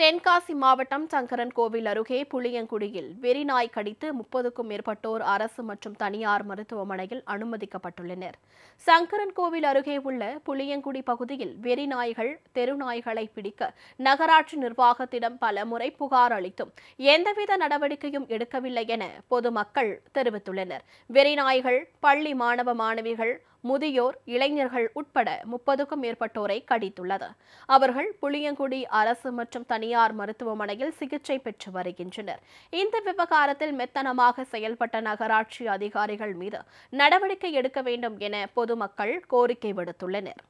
தென்காசி மாவட்டம் சங்கரன்கோவில் அருகே புளியங்குடியில் வெறிநாய் கடித்து முப்பதுக்கும் மேற்பட்டோர் அரசு மற்றும் தனியார் மருத்துவமனையில் அனுமதிக்கப்பட்டுள்ளனர் சங்கரன்கோவில் அருகே உள்ள புளியங்குடி பகுதியில் வெறிநாய்கள் தெருநாய்களை பிடிக்க நகராட்சி நிர்வாகத்திடம் பல முறை புகார் அளித்தும் எந்தவித நடவடிக்கையும் எடுக்கவில்லை என பொதுமக்கள் தெரிவித்துள்ளனர் வெறிநாய்கள் பள்ளி மாணவ மாணவிகள் முதியோர் இளைஞர்கள் உட்பட முப்பதுக்கும் மேற்பட்டோரை கடித்துள்ளது அவர்கள் புளியங்குடி அரசு மற்றும் தனியார் மருத்துவமனையில் சிகிச்சை பெற்று வருகின்றனர் இந்த விவகாரத்தில் மெத்தனமாக செயல்பட்ட நகராட்சி அதிகாரிகள் மீது நடவடிக்கை எடுக்க வேண்டும் என பொதுமக்கள் கோரிக்கை விடுத்துள்ளனர்